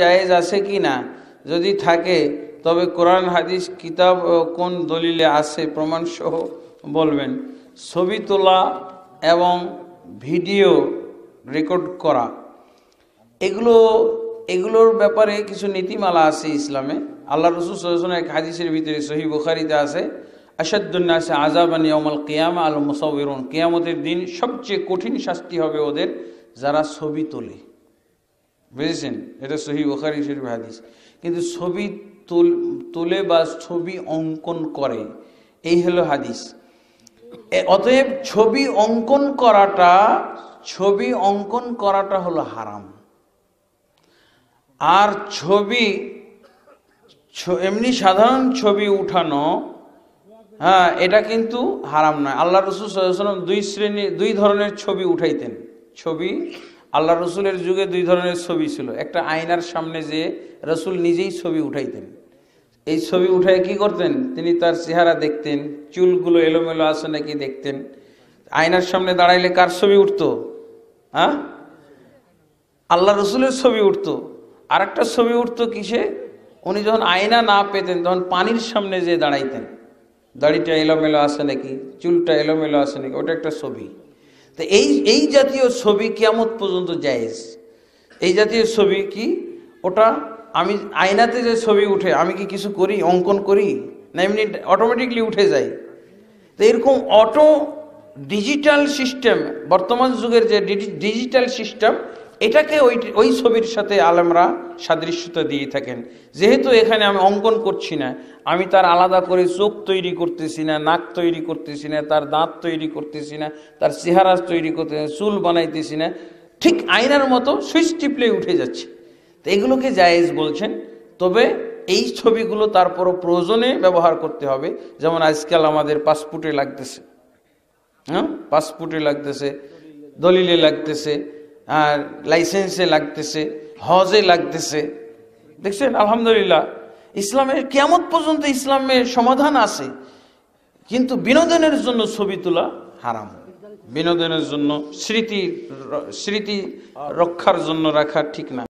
জায়েজ আছে কি না যদি থাকে তবে কোরআন হাদিস কিতাব কোন দলিলে আছে প্রমাণসহ বলবেন ছবি তোলা এবং ভিডিও রেকর্ড করা এগুলো এগুলোর ব্যাপারে কিছু নীতিমালা আছে ইসলামে আল্লাহ রসুল সজন এক হাদিসের ভিতরে সহি বুখারিতে আছে আজাব আজাবান অমল কেয়াম আল মুসাউরুন কেয়ামতের দিন সবচেয়ে কঠিন শাস্তি হবে ওদের যারা ছবি তোলে বুঝেছেন এটা সহি ওখারি শরীফ হাদিস কিন্তু ছবি তোলে বা ছবি অঙ্কন করে এই হলো হাদিস অতএব ছবি অঙ্কন করাটা ছবি অঙ্কন করাটা হলো হারাম আর ছবি এমনি সাধারণ ছবি উঠানো হ্যাঁ এটা কিন্তু হারাম নয় আল্লাহ রসুল দুই শ্রেণী দুই ধরনের ছবি উঠাইতেন ছবি আল্লাহ রসুলের যুগে দুই ধরনের ছবি ছিল একটা আয়নার সামনে যে রসুল নিজেই ছবি উঠাইতেন এই ছবি উঠায় কি করতেন তিনি তার চেহারা দেখতেন চুলগুলো এলোমেলো আছে নাকি দেখতেন আয়নার সামনে দাঁড়াইলে কার ছবি উঠত হ্যাঁ আল্লাহ রসুলের ছবি উঠত আর একটা ছবি উঠত কিসে উনি যখন আয়না না পেতেন তখন পানির সামনে যে দাঁড়াইতেন দাড়িটা এলোমেলো আছে নাকি চুলটা এলোমেলো আছে নাকি ওটা একটা ছবি তো এই এই জাতীয় ছবি কেমন পর্যন্ত জায়েজ এই জাতীয় ছবি কি ওটা আমি আয়নাতে যে ছবি উঠে আমি কি কিছু করি অঙ্কন করি না এমনি অটোমেটিকলি উঠে যায় তো এরকম অটো ডিজিটাল সিস্টেম বর্তমান যুগের যে ডিজিটাল সিস্টেম এটাকে ওই ওই ছবির সাথে আলেমরা সাদৃশ্যতা দিয়ে থাকেন যেহেতু এখানে আমি অঙ্কন করছি না আমি তার আলাদা করে চোখ তৈরি করতেছি না নাক তৈরি করতেছি না তার দাঁত তৈরি করতেছি না তার চেহারা তৈরি করতে চুল বানাইতেছি না ঠিক আয়নার মতো সুইচ টিপলে উঠে যাচ্ছে তো এগুলোকে জায়েজ বলছেন তবে এই ছবিগুলো তারপরও প্রয়োজনে ব্যবহার করতে হবে যেমন আজকাল আমাদের পাসপোর্টে লাগতেছে হ্যাঁ পাসপোর্টে লাগতেছে দলিলে লাগতেছে আর লাইসেন্সে লাগতেছে হজে লাগতেছে দেখছেন আলহামদুলিল্লাহ ইসলামের কেমন পর্যন্ত ইসলামের সমাধান আছে কিন্তু বিনোদনের জন্য ছবি তোলা হারাম বিনোদনের জন্য স্মৃতি স্মৃতি রক্ষার জন্য রাখা ঠিক না